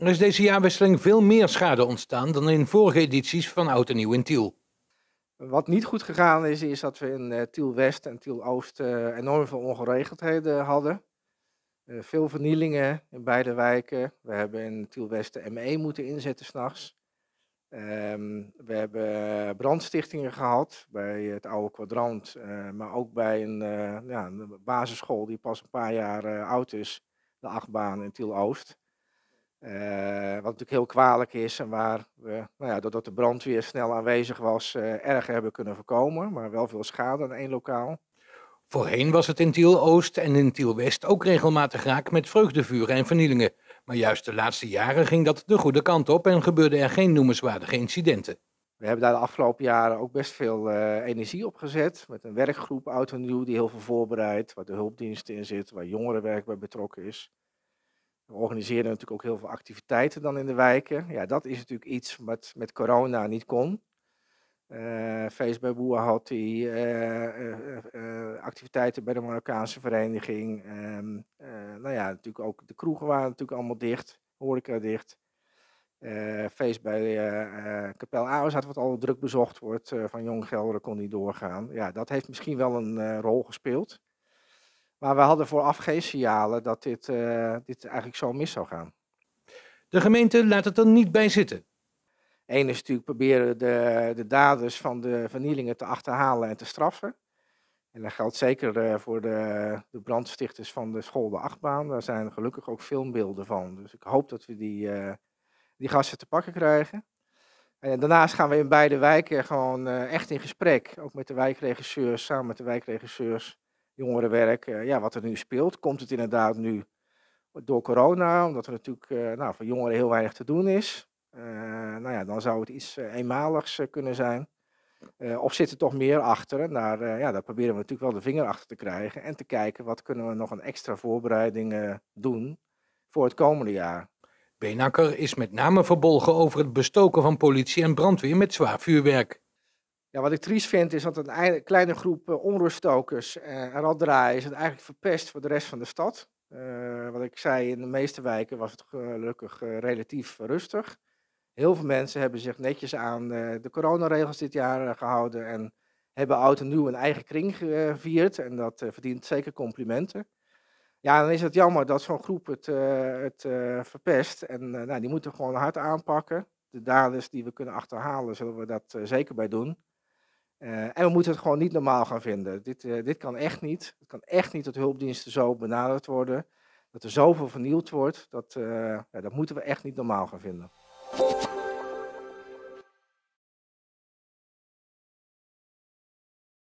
Er is deze jaarwisseling veel meer schade ontstaan dan in vorige edities van Oud en Nieuw in Tiel. Wat niet goed gegaan is, is dat we in eh, Tiel West en Tiel Oost eh, enorm veel ongeregeldheden hadden. Eh, veel vernielingen in beide wijken. We hebben in Tiel West de ME moeten inzetten s'nachts. Um, we hebben brandstichtingen gehad bij het oude kwadrant, maar ook bij een, ja, basisschool die pas een paar jaar oud is, de achtbaan in Tiel Oost. Eh, wat natuurlijk heel kwalijk is en waar we, nou ja, doordat de brandweer snel aanwezig was, eh, erg hebben kunnen voorkomen, maar wel veel schade aan één lokaal. Voorheen was het in Tiel Oost en in Tiel West ook regelmatig raak met vreugdevuren en vernielingen. Maar juist de laatste jaren ging dat de goede kant op en gebeurden er geen noemenswaardige incidenten. We hebben daar de afgelopen jaren ook best veel eh, energie op gezet. Met een werkgroep Autonieuw Nieuw die heel veel voorbereidt, waar de hulpdiensten in zitten, waar jongerenwerk bij betrokken is. We organiseerden natuurlijk ook heel veel activiteiten dan in de wijken. Ja, dat is natuurlijk iets wat met corona niet kon. Eh, feest bij Boerhatti, uh, uh, activiteiten bij de Marokkaanse vereniging. Ehm, eh, nou ja, natuurlijk ook de kroegen waren natuurlijk allemaal dicht, horeca dicht. Eh, feest bij Kapel had wat al druk bezocht wordt, van Jong Gelderen kon niet doorgaan. Ja, dat heeft misschien wel een rol gespeeld. Maar we hadden vooraf geen signalen dat dit, eh, dit eigenlijk zo mis zou gaan. De gemeente laat het er niet bij zitten. Eén is natuurlijk proberen de, de daders van de vernielingen te achterhalen en te straffen. En dat geldt zeker eh, voor de, de, brandstichters van de school De Achtbaan. Daar zijn gelukkig ook filmbeelden van. Dus ik hoop dat we die, uh, die gasten te pakken krijgen. En daarnaast gaan we in beide wijken gewoon echt in gesprek. Ook met de wijkregisseurs, samen met de wijkregisseurs jongerenwerk, eh, ja, wat er nu speelt. Komt het inderdaad nu door corona, omdat er natuurlijk eh, nou, voor jongeren heel weinig te doen is. Eh, nou ja, dan zou het iets eenmaligs kunnen zijn. of zit er toch meer achter? En daar, ja, daar proberen we natuurlijk wel de vinger achter te krijgen. En te kijken wat kunnen we nog een extra voorbereiding doen voor het komende jaar. Benakker is met name verbolgen over het bestoken van politie en brandweer met zwaar vuurwerk. Ja, wat ik triest vind is dat een kleine groep eh, onruststokers eh, en Is het eigenlijk verpest voor de rest van de stad. Eh, wat ik zei, in de meeste wijken was het gelukkig relatief rustig. Heel veel mensen hebben zich netjes aan de coronaregels dit jaar gehouden en hebben oud en nieuw een eigen kring gevierd. En dat verdient zeker complimenten. Ja, dan is het jammer dat zo'n groep het, het verpest. En nou, die moeten we gewoon hard aanpakken. De daders die we kunnen achterhalen, zullen we dat zeker bij doen. Eh, en we moeten het gewoon niet normaal gaan vinden. Dit, eh, dit kan echt niet. Het kan echt niet dat hulpdiensten zo benaderd worden. Dat er zoveel vernield wordt. Dat, eh, ja, dat moeten we echt niet normaal gaan vinden.